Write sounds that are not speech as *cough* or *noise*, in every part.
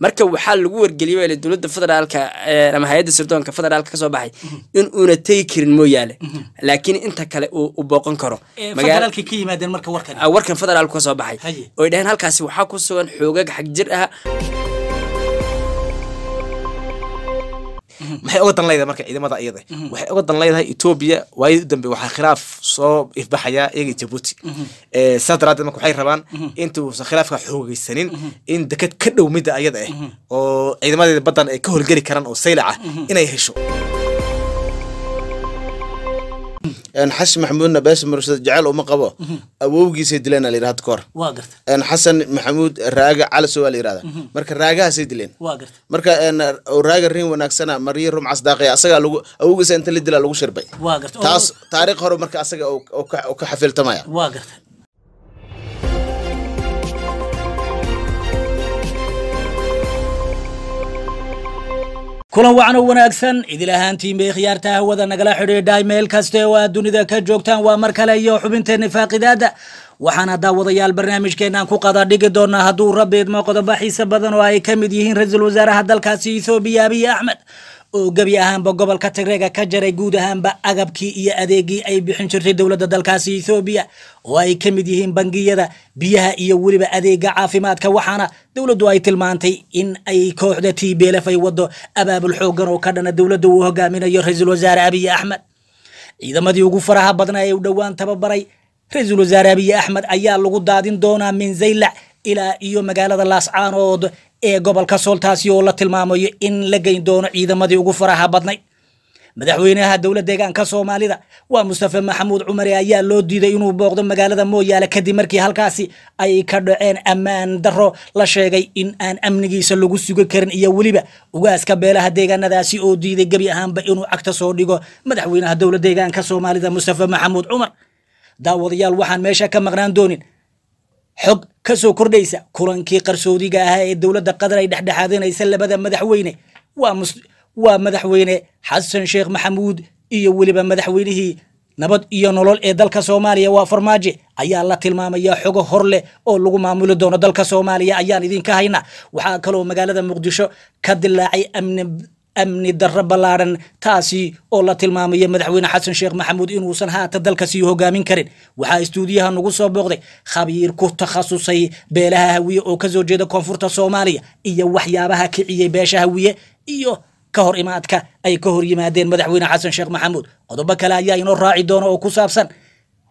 marka waxaa lagu wargeliyay dowlada federaalka eh, ama hay-adda sirdoonka federaalka kasoo baxay in uuna tegi karin mooyaane laakiin inta kale uu booqan karo eh, ah, warkan federaalku kasoo baxay oy dhaheen halkaasi waxaa ku sugan xoogaga xagjir ah *laughs* maxay uga danleedahay marka ciidamada iyada mhm. waxay uga danleedahay etoobiya waayadii u dambe waxaa khilaaf soo ifbaxaya iyaga jabuuti mhm. eh, saas daraadeed marka waxay rabaan mhm. intuusan khilaafka xoogeysanin in deked ka dhow midda ayada ah eh, oo ciidamadeeda baddan ay ka holgeli karaan oo saylac ah inay hesho xasan maxamuudna baasim mursid jecel uma qabo mhm. awowgiisay dileen a layidhahda ka xasan maxamuud raaga calaso waa la yihahda mhm. marka raagahaasay dileen marka raaga rin wanaagsana maryo rumcas daaqaya asagaa lagu awowgiisa inta la dilaa lagu shirbay taas taariikh hore marka asaga oo ka xafiltamaya kulan wacan oo wanaagsan idil ahaantiinbay khiyaarta hawada nagala xidhiidhay meel kaste oo aad dunida ka joogtaan waa mar kale iyo xubinteeni faaqidaada waxaana daawadayaal barnaamijkeenaan ku qada dhigi doonaa hadduu rabbi idmo qodobo xiise badan oo ay ka mid yihiin ra-iisul wasaaraha dalkaasi ethoobiya abiy axmed oo gebi ahaanba gobolka tigreega ka jaray guud ahaanba agabkii iyo adeegii ay bixin jirtay dowladda dalkaasi ethoobiya oo ay ka mid yihiin bangiyada biyaha iyo weliba adeega caafimaadka waxaana dowladdu ay tilmaantay in ay kooxda t blf ay waddo abaabul xooggan oo ka dhana dowladda uu hogaaminayo ra-iisul wasaare abiye axmed ciidamadii ugu faraha badnaa ee u dhowaan tababaray ra-iisul wasaare abiye axmed ayaa lagu daadin doonaa min zaylac ilaa iyo magaalada laascaanood ee gobolka sooltaasi oo la tilmaamayo in la geyn doono ciidamadii ugu faraha badnay madaxweynaha dowla deegaanka soomaalida waa mustafe maxamuud cumare ayaa loo diiday inuu booqdo magaalada mooyaale kadib markii halkaasi ay ka dhaceen ammaan darro la sheegay in aan amnigiisa lagu sugi karin iyo weliba ugaaska beelaha deegaanadaasi oo diiday gebi ahaanba inuu cagta soo dhigo madaxweynaha dowla deegaanka soomaalida mustafe maxamuud cumar daawadayaal waxaan meesha ka maqnaan doonin xog ka soo kordhaysa kulankii qarsoodiga ahaa ee dowladda qatar ay dhexdhexaadinaysa labada madaxweyne waa madaxweyne xasan sheekh maxamuud iyo weliba madaxweynihii nabad iyo nolol ee dalka soomaaliya waa farmaaje ayaa la tilmaamayaa xogo hor leh oo lagu maamuli doono dalka soomaaliya ayaan idinka hayna waxaa kaloo magaalada muqdisho ka dilaacay amni amni darro ballaadhan taasi oo la tilmaamaya madaxweyne xasan sheekh maxamuud inuusan haata dalka sii hogaamin karin waxaa istuudiyaha nagu soo booqday khabiir ku takhasusay beelaha hawiye oo ka soo jeeda koonfurta soomaaliya iyo waxyaabaha kiciyey beesha hawiye iyo ka hor imaadka ay ka hor yimaadeen madaxweyne xasan sheekh maxamuud qodobo kale ayaa inoo raaci doona oo ku saabsan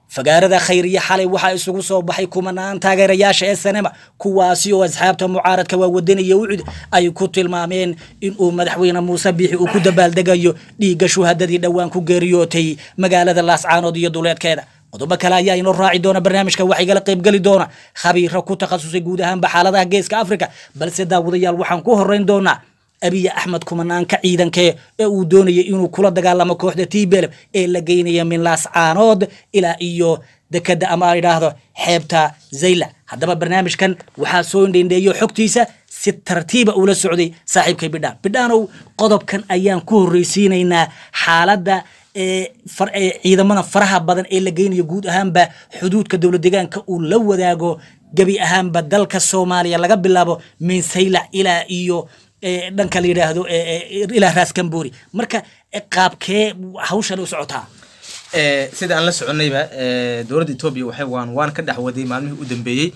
fagaarada khayriya xalay waxaa isugu soo baxay kumanaan taageerayaasha ee sanema kuwaasi oo asxaabta mucaaradka waa wadaniya ucud ay ku tilmaameen inuu madaxweyne muuse biixi uu ku dabaaldegayo dhiigga shuhadadii dhowaan ku geeriyootay magaalada laascaanood iyo duleedkeeda qodobo kale ayaa inoo raaci doona barnaamijka waxaigala qaybgeli doona khabiiro ku takhasusay guud ahaanba xaaladaha geeska afrika balse daawadayaal waxaan ku horrayn doonaa abiya axmed kumanaanka ciidankee ee uu doonayay inuu kula dagaalamo kooxda tiibeleb ee la geynaya min laascaanood ilaa iyo dekeda ama idhaahdo xeebta zayla haddaba barnaamijkan waxaa soo ndhendheeyo xogtiisa si tartiiba ah ula socday saaxiibkay bidhaan bidhaanow qodobkan ayaan ku horreysiinaynaa xaaladda ciidamada faraha badan ee la geynayo guud ahaanba xuduudka dowlad deegaanka uu la wadaago gebi ahaanba dalka soomaaliya laga bilaabo min saylac ilaa iyo dhanka la yidhaahdo ilaa raaskamboori marka qaabkee hawshan u socotaa sida aan la soconayba dowladda etoobiya waxay waan waan ka dhex waday maalmihii u dambeeyey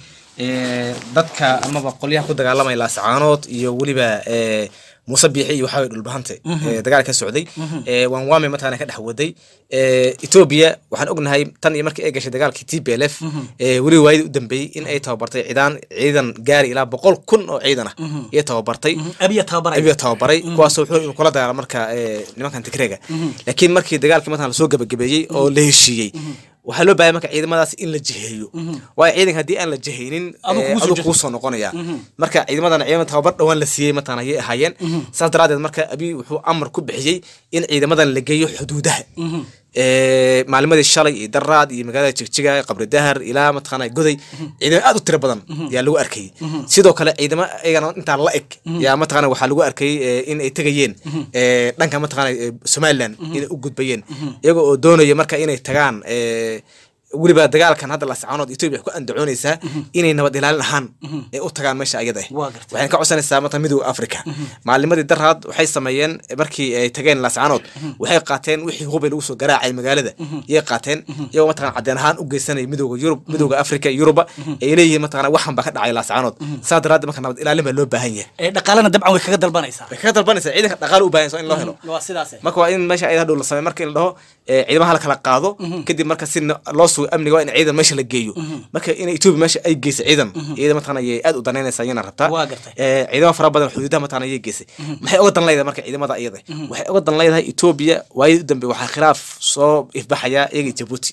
dadka amaba qolyaha ku dagaalamaya laasacaanood iyo weliba muuse biixi iyo waxaa way dhulbahantay mhm. dagaal ka socday mhm. waan waame mataqana ka dhex waday etoobiya waxaan ognahay tan iyo markii ay gashay dagaalkii t b l f mhm. weliba u dambeeyey in ay tababartay cidaan ciidan gaari ilaa boqol kun oo ciidana ah iyo tababartay abiya tababaray kuwaasoo wuxuu kula dagaala marka nimankan tigreega laakiin markii dagaalkii mataqana lasoo gabagabeeyey oo la heshiiyey waxaa loo baahaya marka ciidamadaas in la jiheeyo mhm. waayo ciidanka haddii aan la jiheynin adu kuusoo noqonaya mhm. marka ciidamadan ciidamada tababar dhowaan la siiyey mataan ayay ahaayeen mhm. saas daraadeed marka abiy wuxuu amar ku bixiyey in ciidamadan la geeyo xuduudaha maalimadii shalay iyo daraad iyo magaalada jigjiga qabri dahar ilaa mataqaana goday ciidamo aad u tiro badan yaa lagu arkay sidoo kale ciidamo ayagana intaa la eg yaa mataqaana waxaa lagu arkay in ay tegayeen dhanka mataqaana somaliland inay u gudbayeen iyaga oo doonaya marka inay tagaan weliba dagaalkan hadda lascaanood etoobiya waxay ku andacoonaysaa mhm. inay nabad ilaalin ahaan mhm. ay u tagaan meesha ayada eh. waxayna ka codsanaysaa mata midooda africa mhm. maalnimadii daraad waxay sameeyeen markii ay tageen lascaanood waxay qaateen wixii hubay lagu soo garaacay magaalada iyay qaateen iyagoo mataqana cadeen ahaan u geysanaya midooda yurub midooda africa yuruba ay leeyihiin mataqana waxan baa ka dhacay lascaanood saa daraadeed marka nabad ilaalin baa loo baahan yahay eh, dhaqaalana dabcan way kaga dalbanaysaa way kaga dalbanaysaa ciidanka dhaqaalo u baahanaysa in loo helo eh. marka waa in meesha ayada hadhow la sameey marka in la ciidamaha la kala qaado kadib marka si loo markaasuu amniga waa in ciidan meesha la geeyo mhm. marka in etoobiya meesha ay geysay ciidan mhm. iyada mataqan ayay aad u danaynaysaa iyana rabtaa eh, ciidamo fara badan xuduudaha mataqan ayay geysay mhm. maxay oga dan leedahay marka ciidamada iyada waxay oga dan leedahay etoobiya waayadii u dambe waxaa khilaaf soo ifbaxaya iyaga jabuuti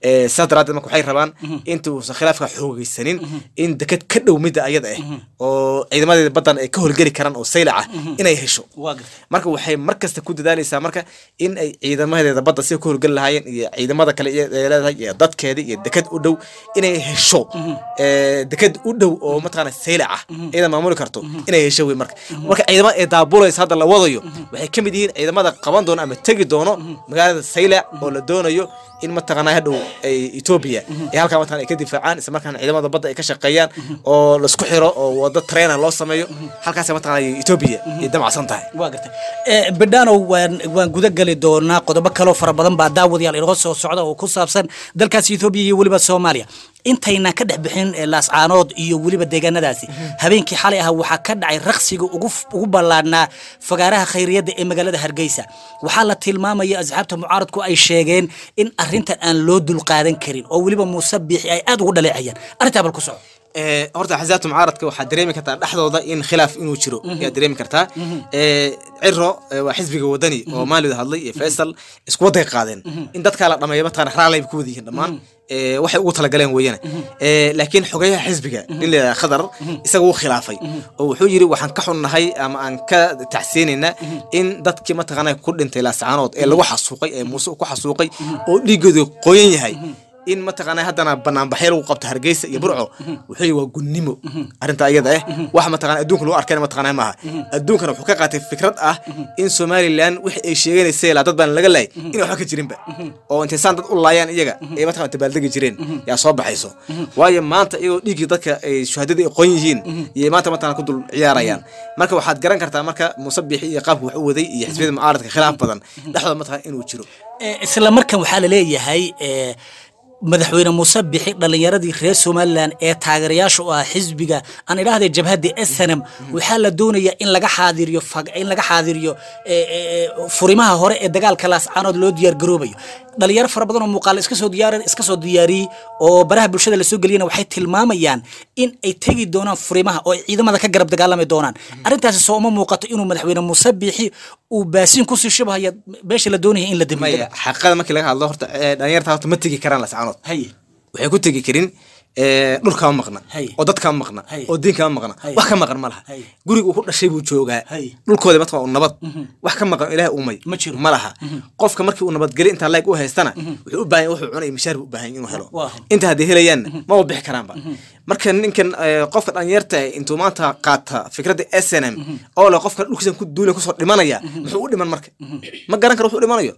eh, saas daraaddeed marka waxay rabaan intuusan khilaafka xoogaysanin in deked ka dhow midda ayada ah eh, oo ciidamadeeda baddan ay ka howlgeli karaan oo saylac ah inay hesho marka waxay mar kasta ku dadaalaysaa marka in ay ciidamadeeda badda sida ka howlgeli lahaayeen iyo ciidamada kale leedahay dadkeeda iyo deked u dhow inay hesho mhm. eh, deked u dhow oo mataqaana saylac ah mhm. iyadan maamuli karto mhm. inay hesho wey marka marka ciidamada ee daabulaysa hadda la wadayo waxay ka mid yihiin ciidamada qaban doono ama tegi doono magaalada saylac oo la doonayo in mataqaanaa hadhow ay etoobiya ee halkaa mataqana ay ka difaacaan isla markaana ciidamada badda ay ka shaqeeyaan oo laisku xiro oo wado treena loo sameeyo halkaas mataqaana etoobiya ay damacsan tahay waa gartay eh, badhaanow waan gudagali doonaa qodobo kaloo fara badan baa daawadayaal inoo soo socda oo ku saabsan dalka markaas ethoobiya iyo weliba soomaaliya intayna ka dhex bixin eh, laascaanood iyo weliba deegaanadaasi mhm. habeenkii xalay ah waxaa ka dhacay raqsiga ugu ballaadhnaa fagaaraha khayriyadda ee magaalada hargeysa waxaa la tilmaamaya asxaabta mucaaradku ay sheegeen in arintan aan loo dulqaadan karin oo weliba muuse biixi ay aad ugu dhaleecayaan arrintaa bal ku soco eh, horta axsaabta mucaaradka waxaad dareemi kartaa dhexdooda in khilaaf inuu jiro mhm. ayaad dareemi kartaa mhm. eh, ciro waa xisbiga wadani oo maalida hadlay iyo faysal iskuwa qaadeen in dadkaa la dhameeyo mataqana raallay ku wada yihiin dhammaan waxay ugu talagaleen weyaan mm-hmm. laakiin xogeyaha xisbiga mm-hmm. la ila khadar mm-hmm. isaga u khilaafay oo wuxuu yidhi waxaan ka xunnahay ama aan ka tacsiinaynaa in dadkii mataqaana ku dhintay laasacaanood ee lagu xasuuqay ee muuse ku xasuuqay oo dhiiggooda qoyan yahay in mataqaana haddana banaanbaxyo lagu qabto hargeysa iyo burco wuxuu waa gunnimo arrintaa iyada ah wax mataqana adduunka lagu arkayna mataqana maaha adduunkana wuxuu ka qaatay fikrad ah in somalilan wix ay sheeganaysay laa dad baan laga laayay in waxba ka jirinba oo intay dad u laayaan iyaga ay mataqana dabaaldegi jireen yaa soo baxayso waayo maanta iyagoo dhiiggii dadka ay shuhadadii qoon yihiin iyo maanta mataqana ku dul ciyaarayaan marka waxaad garan kartaa marka musabixi iyo qaabka wax u waday iyo xisbiyada mucaaradka khilaaf badan dhexdooda mataqana inuu jiro eh, isla markan waxaa la leeyahay eh, madaxweyne muuse bixi dhallinyaradii reer somalilan ee taageerayaasha u ah xisbiga aan idhaahdee jabhadda snm waxaa la doonayaa in laga xaadiriyo in laga xaadiriyo e, e, e, furimaha hore ee dagaalka laascaanood loo diyaargaroobayo dhalinyaro fara badan oo muuqaal iska soo iska soo diyaariyey oo baraha bulshada la geliyana waxay tilmaamayaan in ay tegi doonaan furimaha oo ciidamada ka garab dagaalami doonaan arrintaasi soo uma muuqato inuu madaxweyne muuse biixi uu baasiin kusii shubhaya meesha la doonaya in la damiyo xaqada markii laga hadlo horta dhalinyarta horta ma tegi karaan laascaanood sanadood waxay ku tegi karin eh, dhulkaa maqna oo dadkaa maqna oo diinkaa maqna wax ka maqan malaha guriga uu ku dhashay buu joogaa dhulkooda u nabad mhm. wax ka maqan ilaah uumay malaha mhm. qofka markii uu nabadgeli intaa layg u haystana mhm. wuxuu u baahan wuxuu cunay mishaar buu u baahan inuu helo inta hadday helayaanna ma bixi karaanba marka ninkan eh, qofka dhalinyarta ah intuu maanta qaata fikradda s n m mhm. oo le qofka dhulkiisan ku duula kusoo dhimanaya mhm. muxuu u dhiman marka mhm. ma garan karo wuxuu dhimanayo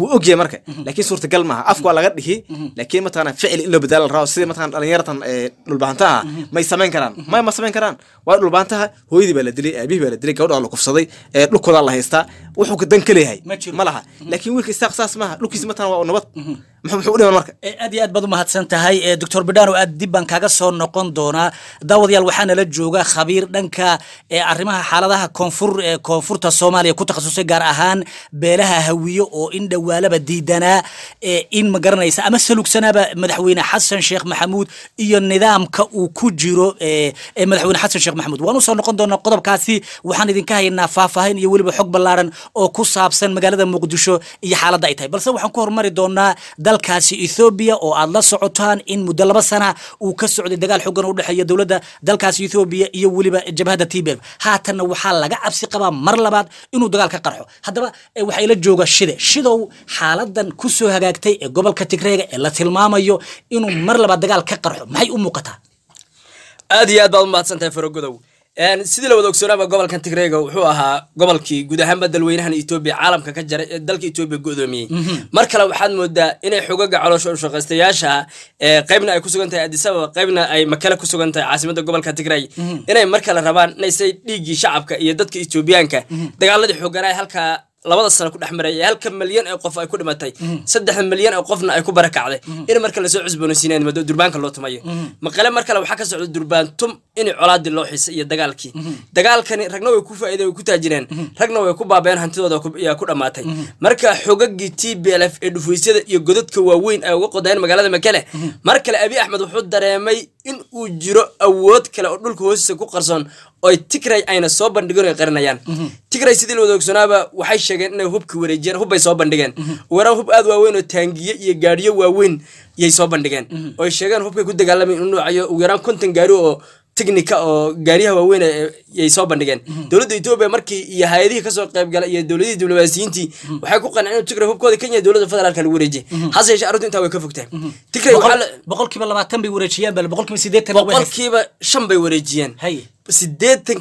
wuu ogyahay marka laakiin suurtagal maaha afka waa laga dhihi laakiin mataqana ficil in loo badaala rabo sida mataqana dhalinyartan eh, dhulbahantaha may samayn karaan may ma samayn karaan waayo dhulbahantaha hooyadii baa la dilay aabihii baa la dilay gabadha la kufsaday eh, dhulkoodaa la haystaa wuxuu dan ka leeyahay ma laha laakiin wiilka isaaq saas maaha dhulkiisa mataqana waa nabad aad iyo aad baad u mahadsan tahay doctor bidhano aad dib baan kaga soo noqon doonaa daawadayaal waxaa jooga khabiir dhanka arrimaha xaaladaha koonfur koonfurta soomaaliya ku takhasusay gaar ahaan beelaha hawiyo oo in dhowaalaba diidanaa in ma garanaysa ama salugsanaba madaxweyne xasan sheekh maxamuud iyo nidaamka uu ku jiro madaxweyne xasan sheekh maxamuud waan usoo noqon doonaa qodobkaasi waxaan idinka haynaa faahfaahin iyo weliba xog ballaaran oo ku saabsan magaalada muqdisho iyo xaaladda ay tahay balse waxaan ku hormari doonaa dal dalkaasi ethoobiya oo aad la socotaan in muddo laba sana uu ka socday dagaal xoogan u dhexeeya dowladda dalkaasi ethoobiya iyo weliba jabhada tbf haatanna waxaa laga cabsi qabaa mar labaad inuu dagaal ka qarxo haddaba waxay la jooga shide shidow xaaladan kusoo hagaagtay ee gobolka tigreega ee la tilmaamayo inuu mar labaad dagaal ka qarxo maxay u muuqataa aad iyo aad baad u mahadsantahay faragodow sidii la wada ogsoonaaba gobolkan tigreyga wuxuu ahaa gobolkii guud ahaanba dalweynahan etoobiya caalamka ka jaray ee dalka etoobiya gudoomiyey mhm. mar kale waxaad moodaa inay xogaga caloosha ushaqaystayaasha qaybna ay ku sugan tahay adisababa qaybna ay makale kusugan tahay caasimada gobolka tigray mhm. inay mar kale rabaan inaysay dhiiggii shacabka iyo dadka etoobiyaanka mhm. dagaaladii xooganaa halkaa labada sana ku dhex marayay halka milyan ee qof ay ku dhimatay saddex milyan ee qofna ay ku barakacday in marka lasoo cusboonaysiinayaan durbaanka loo tumayo maqale mar kale waxaa ka socda durbaan in colaadii loo xisay iyo dagaalkii dagaalkani ragna way ku faa'iideen way ku taajireen ragna way ku baabeen hantidooda ayaa ku dhammaatay marka xogagii t b lf f ee dhufaysyada iyo godadka waaweyn ay uga qodayeen magaalada makele mar kale abi axmed wuxuu dareemay in uu jiro awood kale oo dhulka hoostiisa ku qarsoon oo tigray ayna soo bandhigoon ay qarinayaan mhm. tigray sidii la wada ogsoonaaba waxay sheegeen inay hubka wareejiyeen hubbay soo bandhigeen mhm. waraa hub aad waaweyn oo taangiye iyo gaadhiyo waaweyn yay soo bandhigeen mhm. oy sheegeen hubkay ku dagaalamayn inuu noocayo ugu yaraan kontan gaari oo technica oo gaariyaha waaweyn yay soo bandhigeen dowladda etoobiya markii iyo hay-adihii kasoo qaybgalay iyo dowladihii diblomaasiyiintii waxay ku qanceen inuu tigray hubkooda kenya dowladda federaalka lagu wareejiyay hase yeeshee arrintu intaa way ka fogtahay mhm. tigrayboqolkiiba labaatan bay wareejiyeen bal boqolkiiba sideetan boqolkiiba shan bay wareejiyeen sideetan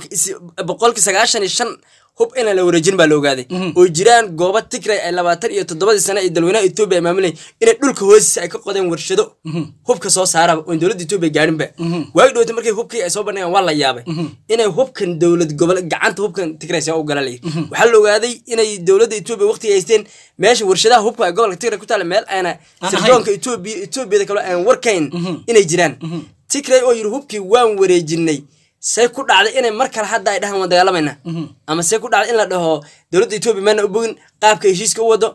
boqolkii sagaashan iyo shan hub inaan la wareejin baa la ogaaday oo mhm. jiraan gooba tigray ay labaatan iyo toddobadii sane ee dalweynaha etoobiya ay inay dhulka hoosiisa ay ka qodeen warshado mhm. hubka soo saaraba oon dowladda etoobiya gaarinba mhm. waagi dhowta markay hubkii ay soo bandhigeen waa la yaabay inay hubkan dowlad gobol gacanta hubkan tigray see u gala waxaa la ogaaday inay dowladda etoobiya waqtiga haysteen meesha warshadaha hubka ay gobolka tigray ku taala meel aana sirdoonka etoobiya etoobiyada kaloo aan warkayn inay jiraan tigray oo yiri hubkii waan wareejinay say ku dhacday inay mar kale hadda ay dhahaan waan dagaalamaynaa mhm. ama see ku dhacday in la dhaho dowladda etobiya maana ubogin qaabka heshiiska u wado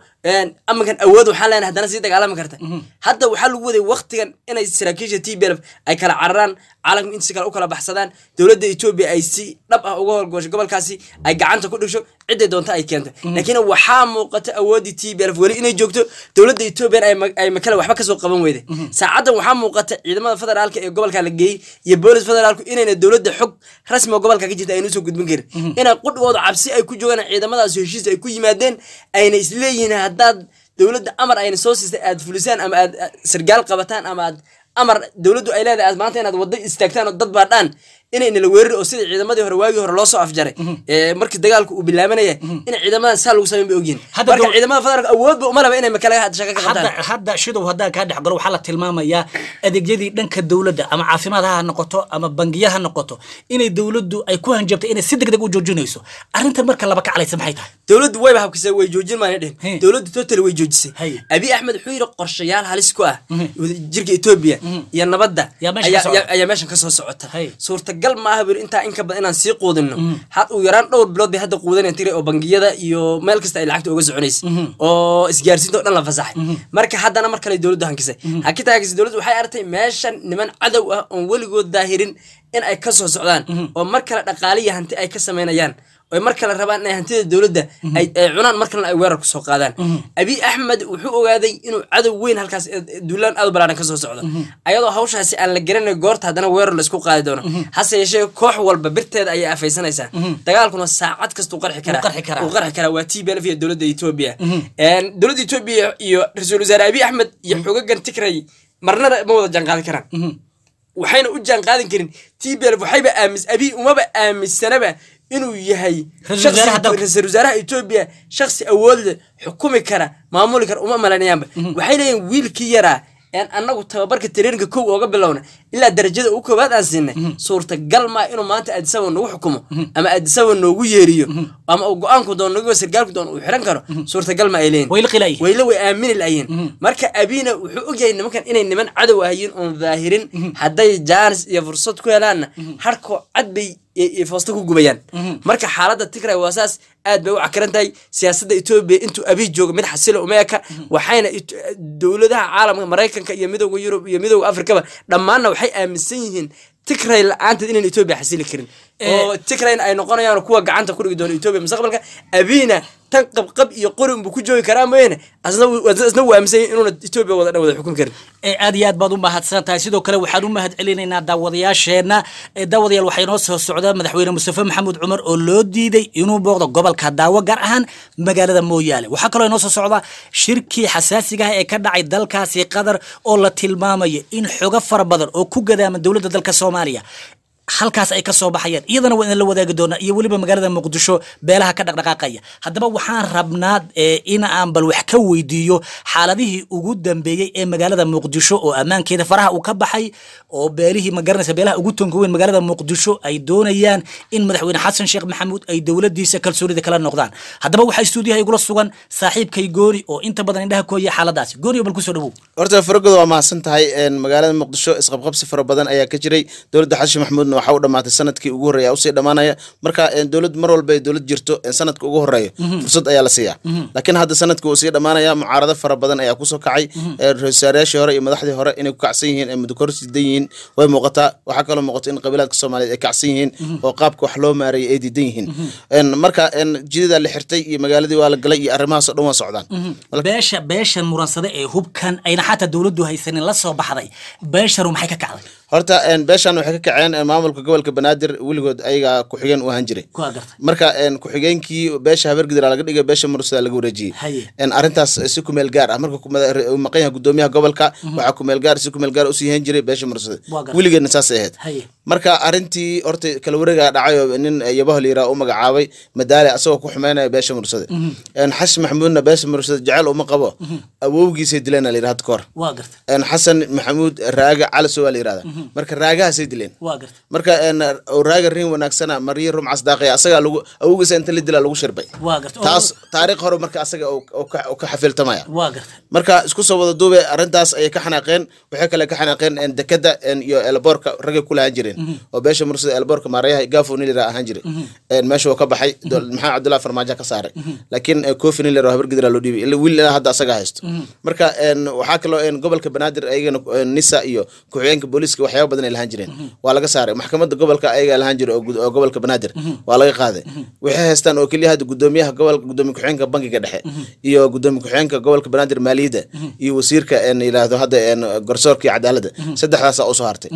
amankan awood waxaan leenahay haddana sii dagaalami karta mhm. hadda waxaa lagu waday waktigan inay saraakiisha t b lf ay kala cararaan caalamka insi kale u kala baxsadaan dowladda etoobiya ay si dhab ah uga horgoosho gobolkaasi ay gacanta ku dhigsho cidday doonta ay keento mhm. laakiin waxaa muuqata awooddii t b lf weli inay joogto dowladda etoobiyan ay makale waxba kasoo qaban weyday mhm. saacaddan waxaa muuqata ciidamada federaalka ee gobolka la geeyey iyo boolis federaalku inayna dowladda xog rasmiga gobolka ka jirta ayna gudbin karin inay qudhigooda cabsi ay ku joogaan ciidamadaas labadaas heshiis ay ku yimaadeen ayna isleeyihiin haddaad dowladda amar ayna soo siisay aad fulisaan ama aad sargaal qabataan ama aad amar dowladdu ay leedahay aad maanta inaad wadda istaagtaan oo dad baadhaan inay nala weerin oo sida ciidamadii hore waagii hore loosoo afjaray mhm. markii dagaalku uu bilaabanaya mhm. in ciidamadan saa lagu samayn ba ogyihin marka ciidamada federaalka awoodba uma laba inay makalaga shaka ka qabtaan hadda shidow haddaan kaa dhexgalo waxaa la tilmaamayaa adeegyadii dhanka dowladda ama caafimaad ha noqoto ama bangiya ha noqoto inay dowladdu ay ku hanjabtay inay si degdeg u joojinayso arrintan marka laba ka maxay tahay dowladdu wayba habkisa way joojin maana dhihin dowladdu total way joojisay abi axmed wuxuu yidhi qorshayaal halis ku ah mhm. jirka etoobiya iyo nabadda ayaa meeshan ka soo socota suurtagal maaha bui intaa inka ka badan inaan sii quudinno mm-hmm. uu yaraan dhowr bilood bay hadda quudana tiri oo bangiyada iyo meel kasta ay lacagta uga soconaysay mm-hmm. oo isgaarsiinta o dhan la fasaxay mm-hmm. marka haddana mar kale dowladdu hankisay hakitaa hankisay dowladdu waxay aragtay meeshan niman cadow ah oon weligood daahirin in ay ka soo socdaan oo mar kale dhaqaaliya hanti ay ka samaynayaan markale kale rabaan ina hantida dowladda mhm. ay cunaan mar ay weerar kusoo qaadaan mhm. abi axmed wuxuu ogaaday inuu cadow weyn halkaas duulaan aad balaaran kasoo socdo mhm. ayadoo hawshaasi aan la garanay goorta haddana weerar laisku qaadi doono hase yeeshee koox walba birteeda ayay afaysanaysaa dagaalkuna saacad kastuu qarxi karaa qarxi karaa waa t iyo dowladda etoobiya dowladda etoobiya iyo ra-iisul wasaare abi axmed iyo xogagan tigray marnada ma wada jaanqaadi karaan waxayna u jaanqaadin karin t b l waxayba aamis abi umaba aaminsanaba inuu yahay ra-iisul wasaaraha etoobiya shaksi awoodle xukumi kara maamuli kara uma malanayaanba mhm. waxay leeyihin wiilkii yaraa anagu tababarka tareenka kow ooga bilowna ilaa darajada u koobaad aan siinay suurtagal maa inuu maanta aadisawa nagu xukumo ama aadisawa noogu yeeriyo ama uu go-aanku doon sargaalku doon uu xiran karo suurtagal ma ay leeyiwayla way aamini laayeen marka abiina wuxuu ogyahay nimankan inay niman cadow ahayiin oon daahirin hadday jaanis iyo fursad ku helaanna harkoo cad bay foosta ku gubayaan marka xaaladda tigray waa saas aad bay u cakiran tahay siyaasada etoobiya intuu abiy joogo mid xasilo uma waxayna dowladaha caalamka maraykanka iyo midooda yurub iyo midooda afrikaba dhammaanna waxay aaminsan yihiin tigray la-aanteed inaan etoobiya xasili karin eh, oo tigrayn ay noqonayaan kuwa gacanta ku dhigi doona etoobiya mustaqbalka abiina tan qabqab iyo qorun buu ku joogi karaa mooyane asna wuu aamisan inuuna etoobiya wada dhan wada xukumi karin aad iyo aad baad u mahadsan tahay sidoo kale waxaan u mahad celinaynaa daawadayaasheenna daawadayaal waxaa inoo soo socda madaxweyne mustafe maxamuud cumar oo loo diiday inuu booqdo gobolka daawo gaar ahaan magaalada mooyaale waxaa kaloo inoo soo socda shirkii xasaasigaah ee ka dhacay dalkaasi qatar oo la tilmaamayo in xogo fara badan oo ku gadaama dowladda dalka soomaaliya halkaas ay ka soo baxayaan iyadana waa idinla wadaagi doonaa iyo weliba magaalada muqdisho beelaha ka dhaqdhaqaaqaya haddaba waxaan rabnaa eh, in aan bal wax ka weydiiyo xaaladihii ugu dambeeyey ee magaalada muqdisho oo ammaankeeda faraha uu ka baxay oo beelihii magaranaysa beelaha ugu tonka weyn magaalada muqdisho ay doonayaan in madaxweyne xasan sheekh maxamuud ay dowladiisa kalsoonida kala noqdaan haddaba waxaa stuudiyaha igula sugan saaxiibkay gooni oo inta badan indhaha ku xaaladaasi gooni oo bal kusoo dhawow horta faragooda waa mahadsan tahay magaalada muqdisho isqabqabsi fara badan ayaa ka jiray dowladda xasan maxamuudna waxa u dhamaatay sanadkii ugu horreeya usii dhamaanaya marka dowlad mar walba dowlad jirto sanadka ugu horeeya mhm. fursad ayaa la siiyaa mhm. laakiin hadda sanadka wuu sii dhamaanaya mucaarado fara badan ayaa kusoo kacay mhm. ra-iisawasaarayaashii hore iyo madaxdii hore inay ku kacsan yihiin ee mudakorsidan yihiin way muuqataa waxaa kaloo muuqato in qabiilaadka soomaaliyeed ay kacsan yihiin oo qaabka wax loo maarayay ay diidan yihiin marka jidadaa la xirtay iyo magaaladii waa la galay iyo arrimahaasoo dhan waa socdaan beesha beeshan muransade ee hubkan ayna xataa dowladdu haysanin la soo baxday beesharu maxay ka kacday horta beeshan waxay ka kaceen maamulka gobolka banaadir weligood ayagaa ku-xigeen u ahaan jiray marka ku-xigeenkii beesha habeergidir laga dhigay beesha mursa laga wareejiyey arintaas si kumeel gaar ah marka maqan yaha gudoomiyaha gobolka mhm. waxaa kumeel gaar si kumeel gaar usii hayn jiray beesha mursade weligeedna saasay ahayd marka arintii horta kala wareegaa dhacay nin eh, yabaho liyiraa u magacaabay madaale asagoo ku xumeynaya beesha mursade mhm. xasan maxamuudna beesha mursade jecel uma qabo mhm. awowgiisay dileen layidhi hadda kahor xasan maxamuud raaga caliso waa la yirahda mhm. marka raagahaasay dileen marka raaga rin wanaagsana maryi rumcas daaqaya asagaa lagu awowgiisa inta la dilaa lagu shirbay taas taariikh hore marka asaga oo ka xafiltamaya marka isku soo wada duube arrintaas ayay ka xanaaqeen waxay kale ka xanaaqeen dekada iyo elboorka eh, ragay ku lahaan jireen oo beesha mur sida elboorka maarayaha gafo nilira ahaan jira mhm. meesha ka baxay mhm. maxaa cabdullahi farmaajo ka saaray mhm. laakiin cofi eh, nilir oo habar loo dhiibay ila wiil ilaa hadda asaga haysto marka waxaa kaloo gobolka banaadir ayagana nisa iyo ku-xigeenka booliiska waxyaaba badan ay lahaan jireen waa laga saaray maxkamadda gobolka ayaga lahaan jira oo gobolka banaadir waa laga qaaday waxay haystaan oo keliya hadda gudoomiyaha gobolka gudoomiye ku-xigeenka bankiga dhexe iyo gudoomiye ku-xigeenka gobolka banaadir maaliyadda iyo wasiirka yidhaahdo hadda garsoorka cadaaladda saddexdaasa usoo hartay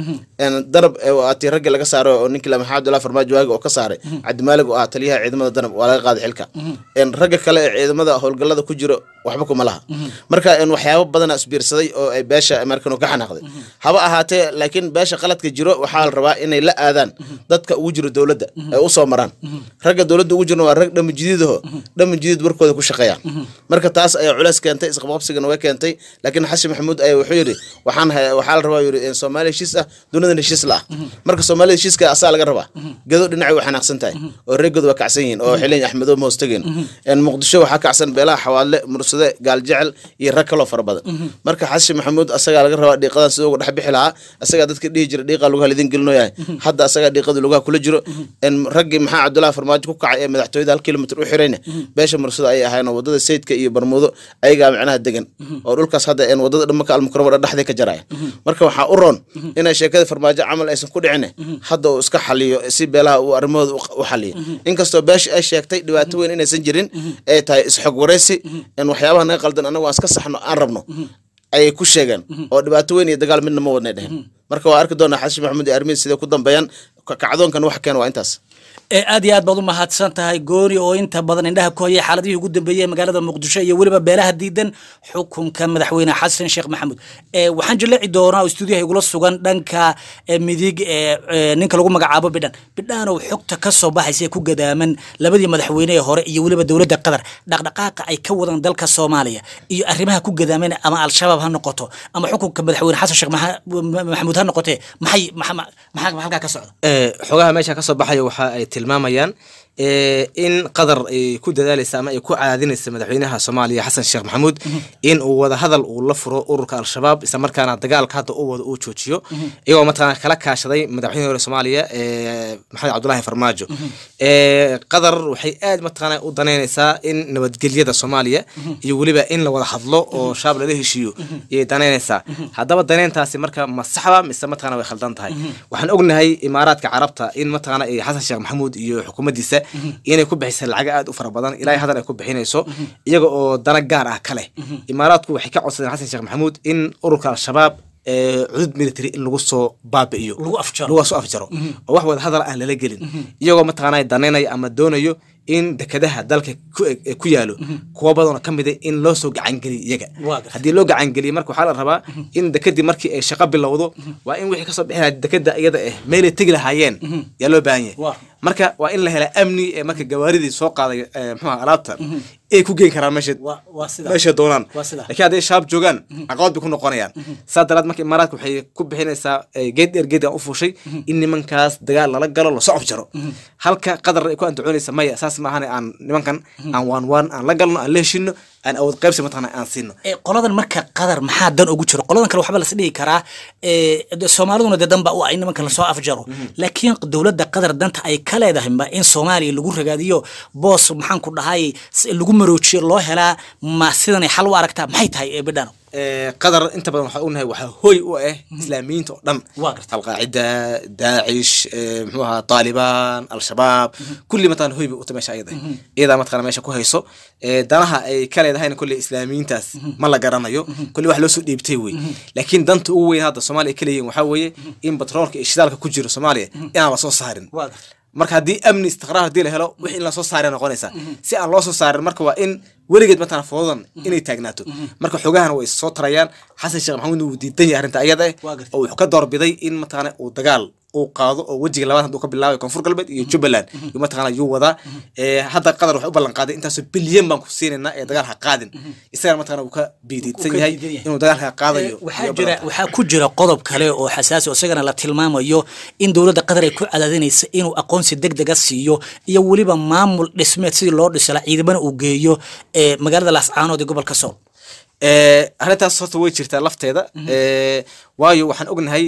darab eh, ati ragga laga saaro oo ninkii maxamed abdullahi farmaajo waagi oo ka saaray mhm. cabdimaalig oo ah taliyaha ciidamada danab waa laga qaaday xilka mhm. ragga kale ee ciidamada howlgallada ku jira waxba kuma laha marka waxyaabo badana isbiirsaday oo ay beesha markan ka xanaaqday haba ahaatee laakiin beesha qaladka jiro waxaa la rabaa inay la aadaan dadka ugu jiro dowladda ay u maraan ragga dowladda ugu jirna waa rag dhama jidiidaho dhama jidiid warkooda ku shaqeeyaan marka taas ayaa culeys keentay isqabqabsigana way keentay laakiin xasan maxamuud ayaa wuxuu yidhi waxaan waxaa la rabaa yidhi soomaaliya heshiis ah dunidana heshiis la ah marka soomaalida heshiiska asaa laga rabaa gado dhinacay way xanaaqsan tahay oo reergooda waa kacsan yihiin oo xilin axmedo ma hoostageen muqdisho waxaa kacsan beelaha xawaadle murs cabsade gaaljecel iyo rag kaloo fara badan marka xashi maxamuud asagaa laga rabaa dhiiqadan sida uga dhex bixi lahaa asagaa dadka dhihi jira dhiiqaa lugaha lidin gelinoyahay hadda asagaa dhiiqadii lugaha kula jiro raggii maxaa cabdullaahi farmaajo ku kacay ee madaxtooyada hal kilomitr u xirayna beesha mursada ayay ahaynoo wadada sayidka iyo barmuudo ayagaa micnaha degan oo dhulkaas hadda wadada dhamaka almukaramada dhexday ka jarayan marka waxaa u roon inay sheekada farmaajo camal aysan ku dhicine hadda uu iska xaliyo si beelaha uu arrimahooda u xaliyo inkastoo beesha ay sheegtay dhibaato weyn inaysan jirin ay tahay isxog waraysi waxyaabaha naga qaldan annagu aan iska saxno aan rabno ayay ku sheegeen oo dhibaato weyn iyo dagaal midna ma wadnay dheheen marka waa arki doonaa xaashi maxamuud iyo armiin siday ku dambeeyaan kacdoonkan wax keen waa intaas ee aad iyo aad baad u mahadsan tahay gooni oo inta badan indhaha ku xaaladihii ugu dambeeyey magaalada muqdisho iyo weliba beelaha diidan xukunka madaxweyne xasan sheekh maxamuud waxaan jalleci doonaa oo istuudiyaha igula sugan dhanka midig ee ninka lagu magacaabo bidhan bidhaanow xogta ka soo baxaysa ee ku gadaaman labadii madaxweyne ee hore iyo weliba dowladda qatar dhaqdhaqaaqa ay ka wadaan dalka soomaaliya iyo arrimaha ku gadaaman ama al-shabaab ha noqoto ama xukunka madaxweyne xasan sheekh maxamuud ha noqotee maxay maxaa halkaa ka socda xogaha meesha ka soo baxaya waxa ay tilmaamayaan Eh, in qatar ay ku dadaalaysa ama ay ku caadinaysa madaxweynaha soomaaliya xasan sheekh maxamuud mhm. in uu wadahadal uu la furo ururka al-shabaab islamarkaana dagaalka hadda u wada uu joojiyo mhm. iyagoo mataqaana kala kaashaday madaxweynhi hore soomaaliya eh, maxamed cabdulahi farmaajo mhm. eh, qatar waxay aad mataqaana u danaynaysaa in nabadgelyada soomaaliya iyo weliba in la wada hadlo oo shaab lala heshiiyo ayay danaynaysaa haddaba danayntaasi marka ma saxba mise mataqana way khaldan tahay waxaan ognahay imaaraadka carabta in mataqaana xasan sheekh maxamuud iyo xukuumaddiisa Mm-hmm. inay ku bixisa lacaga aad u fara badan ilaa mm-hmm. hadan ay ku bixinayso mm-hmm. iyaga oo dana gaar ah kale imaaraadku waxay ka codsadeen xasan sheekh maxamuud in ururka al-shabaab eh, cudud military in lagu soo baabi'iyo lagu soo afjaro oo wax hadal aan lala gelin iyagoo mataqaana danaynayo ama doonayo in dekedaha dalka ku e, e, yaalo mm-hmm. kuwa badanoo ka in loo soo gacangeliyo iyaga hadii loo gacangeliya marka waxaa la rabaa mm-hmm. in dekedii markii ay shaqa bilowdo mm-hmm. waa in wixii kasoo bixi dekeda iyada ah eh, meelay tegi lahaayeen yaa loo baahan yahay marka waa in la helaa amni ee marka gawaaridii soo qaaday eh, mxuha alaabta ay ku geyn karaan meesha doonaan lakiin hadday shaab joogaan caqabad mhm. bay ku noqonayaan saa daraad marka imaaraadka waxay ku bixinaysaa geed dheer geedgan u fuushay mhm. in nimankaas dagaal lala galo la socof jaro mhm. halka qadarna ay ku andacoonaysa maya saas maahan aan nimankan aan waan waan aan la galno aan la heshino aan awood qaybsi mataqana aan siino eh, qoladan marka qadar maxaa dan ugu jiro qoladan kale waxba lasdhigi karaa eh, soomaaliduna dee danba u ah in nimanka lasoo afjaro mhm. laakiin dowladda qadar danta ay ka leedahayba in soomaaliya lagu ragaadiyo boos maxaanku ku dhahay lagu maroojiyo loo helaa ma sidanay xal u aragtaa maxay tahay eh, bedano qadar inta badan waxa unahay waxaa hoy u ah islaamiyiinta oo dhan alqaacida daacish mxuu ahaa taalibaan al-shabaab mhm. kulli mataan hoy bay uta meesha ayada eh. mhm. iyadaa mataqana meesha ku hayso danaha ay ka leedahayna kolley islaamiyiintaas ma la garanayo kolley wax loosoo dhiibtay wey laakiin danta ugu weyn hadda soomaaliya ka leeyihin waxaa weeye in batroolka iyo shidaalka ku jiro soomaaliya inaan la soo saarin marka haddii amni istiqraar haddii la helo wix in lasoo saara noqonaysaa si aan loo soo saarin marka waa in weligeed matana foodan inay taagnaato marka xoogahana way soo tarayaan xasan sheekh maxamuudna uu diidan yahay arrinta ayada oo wuxuu ka doorbiday in matana uu dagaal uu qaado oo wejiga labaad hadduu ka bilaabay koonfur galbeed iyo jubbaland iyo mataqaana yuu wadaa eh, hadda qatar waxay u ballan qaaday intaasoo bilyan baan ku siinaynaa ee dagaal ha qaadin isagana mataqana wuu ka biiriidsan yahay inuu dagaal ha qaadayo eh, waxaa ku jira qodob kale oo xasaasi oo isagana la tilmaamayo in dowladda qatar ay ku cadaadinaysa inuu aqoonsi deg dega ah siiyo iyo weliba maamul dhismeed sidii loo dhisala ciidamana uu geeyo eh, magaalada laascaanood ee gobolka sool arrintaas horta way jirtaa lafteeda mm-hmm. waayo waxaan ognahay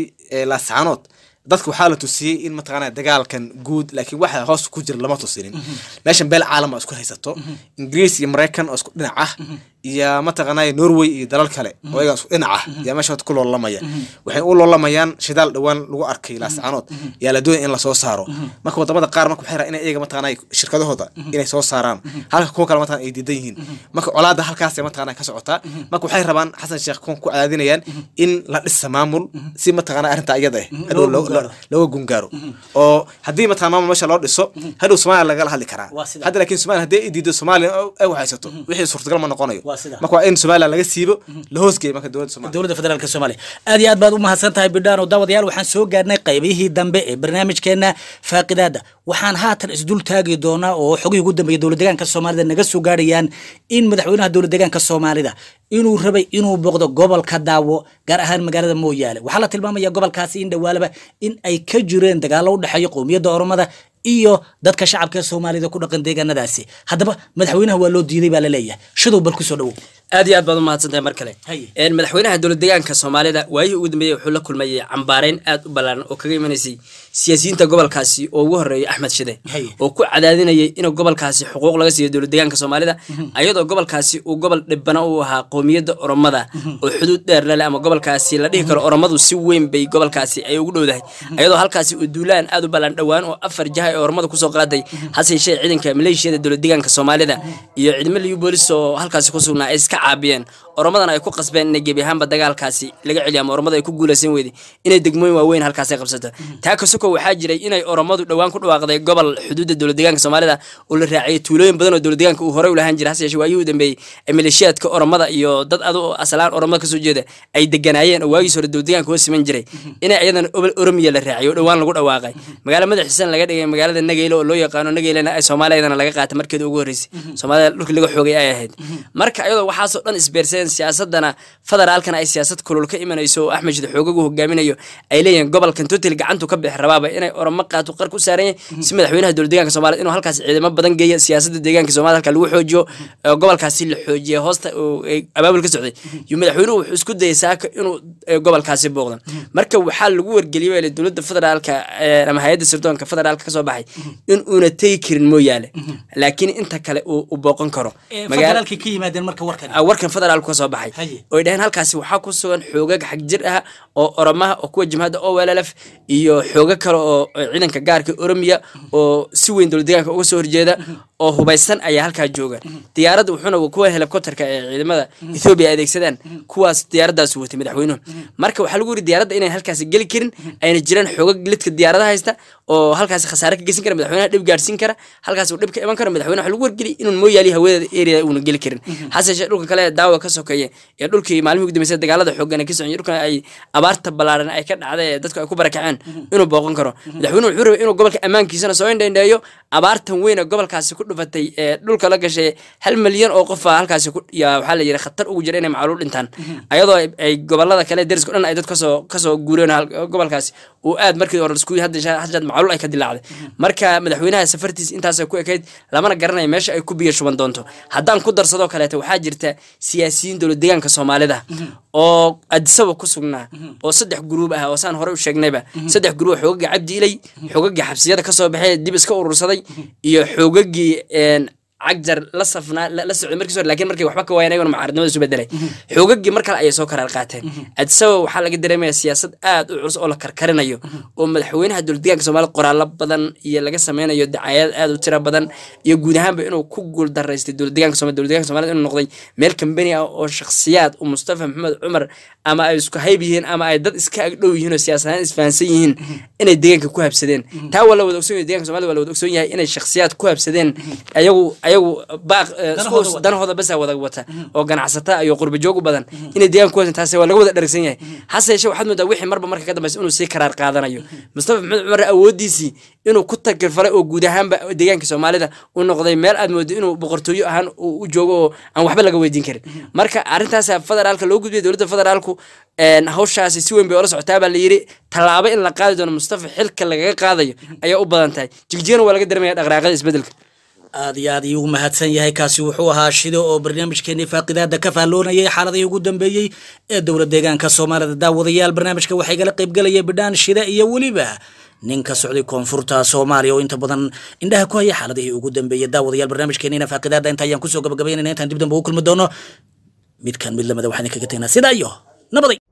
laascaanood dadka waxaa la tusiyey in mataqaana dagaalkan guud laakiin waxa hoos ku jira lama tusinin mhm. meeshan beel caalam oo isku haysato mhm. ingiriis iyo maraykan oo isku dhinac ah mhm iyo mataqaanay norway iyo dalal kale mm-hmm. oo ayaga isku dhinac ah mm-hmm. yaa meesha ku loollalamaya mm-hmm. waxay u loolamayaan shidaal dhowaan lagu arkay laascaanood yaa la doonaya in lasoo saaro marka wadamada qaar marka waxay raa ina iyaga mataqaanay shirkadahooda inay soo saaraan halka kuwa kale mataqan ay diidan yihiin marka colaadda halkaasay mataqaanay ka socotaa marka waxay rabaan xasan sheekh kuwan ku cadaadinayaan in la dhisa maamul si mataqaanay arrintaa iyada eh hadhow looga gungaaro oo haddii mataqan maamul meesha loo dhiso hadhow soomaaliya lagala hadli karaa hadda laakiin somalia haddii ay diido soomaaliya ay waxaysato wixii suurtagal ma noqonayo marka waa in somalilan laga siibo la hoosgeeya marka dowladda somalia dowladda federaalka soomaaliya aad iyo aad baad u mahadsan tahay bidhaan oo daawadayaal waxaan soo gaadhnay qaybihii dambe ee barnaamijkeena faaqidaada waxaan haatan isdul taagi doonaa oo xogihii ugu dambeeya dowlad deegaanka soomaalida naga soo gaadhayaan in madaxweynaha dowlad deegaanka soomaalida inuu rabay inuu boqdo gobolka daawo gaar ahaan magaalada mooyaale waxaa la tilmaamaya gobolkaasi in dhowaalaba in ay ka jireen dagaalo u dhexeeyo qowmiyadda oromada iyo dadka shacabka ee soomaalida ku dhaqan deegaanadaasi haddaba madaxweynaha waa loo diiday baa la leeyahay shadow bal ku soo dhowow aad iyo aad baad umahadsantahay mar kale madaxweynaha dowlad deegaanka soomaalida waayihii ugu dambeeyey wuxuu la kulmayey cambaareyn aad u ballaaran oo kaga imanaysay siyaasiyiinta gobolkaasi oo ugu horreeyay axmed shide oo ku cadaadinayay inuu gobolkaasi xuquuq laga siiyo dowlad deegaanka soomaalida mhm. ayadoo gobolkaasi uu gobol dhibano u ahaa qowmiyadda oromada mhm. oo xuduud dheer lale ama gobolkaasi la dhihi karo mhm. oromadu si weyn bay gobolkaasi ay ugu dhowdahay ayadoo halkaasi uu duulaan aad u ballaan dhowaan oo afar jaha ee oromada kusoo qaaday hase yeeshee ciidanka maleeshiyada dowlad deegaanka soomaalida iyo ciidamo liyu boolis oo halkaasi ku sugnaa acá oromadan ay ku qasbeen inay gebi ahaanba dagaalkaasi laga celiya oromada ay ku guulaysan weyday inay degmooyin waaweyn halkaasi qabsato taa kasuko waxaa jiray inay oromadu dhowaan ku dhawaaqday gobol xuduudda dowladdeegaanka soomaalida oo la raaciyay tuulooyin badan oo dowladdeegaanka uu horey u lahaan jiray hase yeeshee waagii u dambeeyey maleeshiyaadka oromada iyo dad adu oo oromada kasoo jeeda ay deganaayeen oo waagiis hore dowladdeegaanka hoos siman jiray inay iyadan oromiya la raaciyo dhowaan lagu dhawaaqay magaalo madaxiisan laga dhigay magaalada nageyle oo loo yaqaano nageylena ay soomaaliyadana laga qaatay markeeda ugu horreysay soomaalida dhulka laga xoogay ay ahayd marka iyadoo waxaasoo dhan isbeerseen leeyihiin siyaasadana federaalkan ay siyaasad kulul ka imanayso oo axmed shide xoogagu hogaaminayo ay leeyihiin gobolkan total gacantu ka bixi rabaaba inay oroma qaatu qark u saaran yahay si madaxweynaha dowla deganka somaliyed inuu halkaas ciidamo badan geeya siyaasada deeganka somaliyed halka lagu xoojiyo eh, gobolkaasi la xoojiya hoosta eh, abaabul ka socday yuu madaxweynuhu wuxuu isku dayay saaka inuu eh, gobolkaasi booqdo marka waxaa lagu wargeliyay baa dowladda federaalka ama hay-adda sirdoonka federaalka kasoo baxay in uuna tegi karin mooyaane laakiin inta kale uu booqan karo ah, warkan federaalku soo baxay oy dhaheen halkaasi waxaa ku sugan xoogag xagjir ah oo oromaha oo kuwa jimhadda owelelf iyo xooga kale oo ciidanka gaarka oromiya oo si weyn dowladdeegaanka uga soo horjeeda oo hubaysan ayaa halkaa jooga diyaaradda wuxuuna kuwa helobcopterka ee ciidamada ethoobiya adeegsadaan kuwaas diyaaradaas watay madaxweynuhu marka waxaa lagu yiri diyaaradda inaan halkaasi geli karin ayna jiraan xoogag lidka diyaaradaha haysta oo halkaasi khasaare ka geysan kara madaxweynaha dhib gaadhsiin kara halkaas uu dhib ka iman karo madaxweyne waxa lagu wargeliy inuun mooyaali hawada area uuna geli karin hase yeeshee dhulka kale daawa ka sokeeya ee dhulkii maalmihii ugudameysay dagaalada xooggan ee ka socon dhulkan ay abaarta ballaaran ay ka dhacday ee dadku ay ku barakaceen inuu booqan karo madaxweynuhu wuxuu rabay inuu gobolka ammaankiisana soo indhaindheeyo abaartan weyn ee gobolkaasi ku dhufatay ee dhulka la gashay hal milyan oo qofa halkaasi waxaa la yidhi khatar ugu jira inay macaluul dhintaan mhm. ayadoo ay gobolada kale derisko dhan ay dad kasoo kasoo guureen gobolkaas uu aad markii hore lisku hadjaad macaluul ay ka dilaacday mhm. marka madaxweynaha safartiis intaasay ku ekayd lamana garanayo meesha ay ku biyo shuban doonto haddaan ku darsadoo kaleeta waxaa jirta siyaasiyiin dowlad deegaanka soomaalida mhm. oo adisaba ku sugnaa oo saddex guruub ah oo saan horey u sheegnayba saddex guruub xoogagga cabdi ilay xoogagga xabsiyada kasoo baxay dib iska urursaday iyo xoogagii en cagjar la safnaa la socday markiis hore lakin markay waxba ka waayeen ayagona mucaaradnimada isu bedelay xoogaggii mar kale ayay soo karaar qaateen adsawa waxaa laga dareemaya siyaasad aad u culus oo la karkarinayo oo madaxweynaha dowladdegaanka soomaalida qoraallo badan iyo laga sameynayo dacaayad aad u tira badan iyo guud ahaanba inuu ku guul daraystay dowladdegaanka soomaalida dowladdeganka soomaalida inuu noqday meel kambani ah oo shakhsiyaad uu mustafa maxamed cumar ama ay isku hayb yihiin ama ay dad iska agdhow yihiin oo siyaasad isfahansan yihiin inay deegaanka ku habsadeen taa waa la wada ogsoon yahay deganka somaalida waa la wada ogsoon yahay inay shakhsiyaad ku habsadeen ayagu ayagu eh, danahooda basa wada wata mhm. oo ganacsata iyo qurbajoog u badan inay deegaan taas waa laga wada dharagsan yahay mhm. hase yeeshee waxaad moodaa wixii marba marka ka dambaysa inuu sii karaar qaadanayo mhm. mustafa maxamed cumar awooddiisii inuu ku tagarfalay oo guud ahaanba deegaanka soomaalida u noqday meel aad moodo inuu boqortooyo ahaan u joogo oo aan waxba laga weydiin karin marka arrintaasa federaalka loo gudbiyay dowladda federaalku eh, hawshaasi si weyn bay ola socotaa baa la yiri tallaabo in la qaadi doono mustafa xilka lagaga qaadayo ayaa u badan tahay jigjigan waa laga dareemaya dhaqraaqada isbedelka aada iyo aad iyo ugu mahadsan yahay kaasi wuxuu ahaa shido oo barnaamijkeenii faaqidaada ka fahloonayay xaaladihii ugu dambeeyey ee dowla deegaanka soomaalida daawadayaal barnaamijka waxaa igala qaybgalaya bidhaan shida iyo weliba nin ka socday koonfurta soomaaliya oo inta badan indhaha ku haya xaaladihii ugu dambeeyey daawadayaal barnaamijkeenina faaqidaada inta ayaan kusoo gabagabaynayna intaan dib dambe u kulmi doono midkan mid lamida ah waxaan kaga tegnaa sidaa iyo nabaday